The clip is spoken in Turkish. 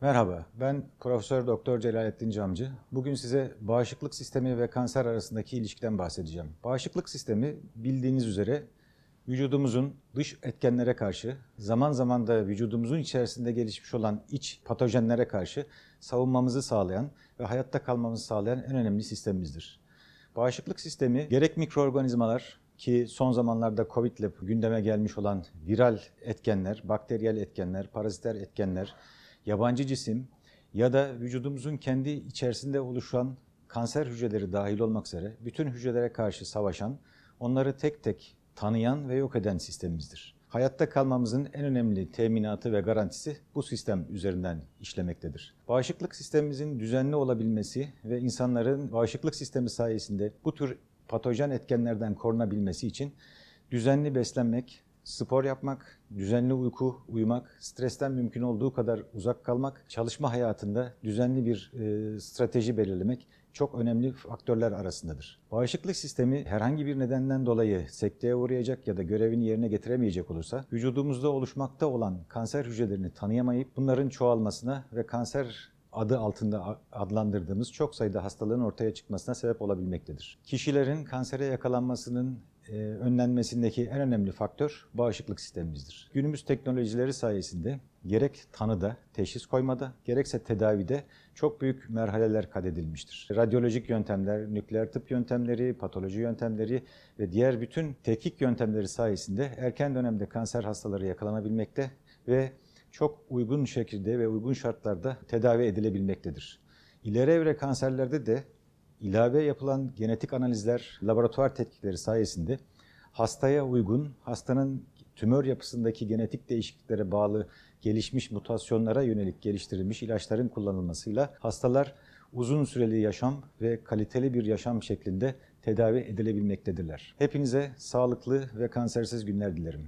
Merhaba, ben Profesör Doktor Celalettin Camcı. Bugün size bağışıklık sistemi ve kanser arasındaki ilişkiden bahsedeceğim. Bağışıklık sistemi bildiğiniz üzere vücudumuzun dış etkenlere karşı, zaman zaman da vücudumuzun içerisinde gelişmiş olan iç patojenlere karşı savunmamızı sağlayan ve hayatta kalmamızı sağlayan en önemli sistemimizdir. Bağışıklık sistemi gerek mikroorganizmalar, ki son zamanlarda Covid ile gündeme gelmiş olan viral etkenler, bakteriyel etkenler, paraziter etkenler, yabancı cisim ya da vücudumuzun kendi içerisinde oluşan kanser hücreleri dahil olmak üzere bütün hücrelere karşı savaşan, onları tek tek tanıyan ve yok eden sistemimizdir. Hayatta kalmamızın en önemli teminatı ve garantisi bu sistem üzerinden işlemektedir. Bağışıklık sistemimizin düzenli olabilmesi ve insanların bağışıklık sistemi sayesinde bu tür patojen etkenlerden korunabilmesi için düzenli beslenmek, spor yapmak, düzenli uyku uyumak, stresten mümkün olduğu kadar uzak kalmak, çalışma hayatında düzenli bir e, strateji belirlemek çok önemli faktörler arasındadır. Bağışıklık sistemi herhangi bir nedenden dolayı sekteye uğrayacak ya da görevini yerine getiremeyecek olursa vücudumuzda oluşmakta olan kanser hücrelerini tanıyamayıp bunların çoğalmasına ve kanser adı altında adlandırdığımız çok sayıda hastalığın ortaya çıkmasına sebep olabilmektedir. Kişilerin kansere yakalanmasının e, önlenmesindeki en önemli faktör bağışıklık sistemimizdir. Günümüz teknolojileri sayesinde gerek tanıda, teşhis koymada, gerekse tedavide çok büyük merhaleler kat edilmiştir. Radyolojik yöntemler, nükleer tıp yöntemleri, patoloji yöntemleri ve diğer bütün tekik yöntemleri sayesinde erken dönemde kanser hastaları yakalanabilmekte ve çok uygun şekilde ve uygun şartlarda tedavi edilebilmektedir. İleri evre kanserlerde de ilave yapılan genetik analizler, laboratuvar tetkikleri sayesinde hastaya uygun, hastanın tümör yapısındaki genetik değişikliklere bağlı gelişmiş mutasyonlara yönelik geliştirilmiş ilaçların kullanılmasıyla hastalar uzun süreli yaşam ve kaliteli bir yaşam şeklinde tedavi edilebilmektedirler. Hepinize sağlıklı ve kansersiz günler dilerim.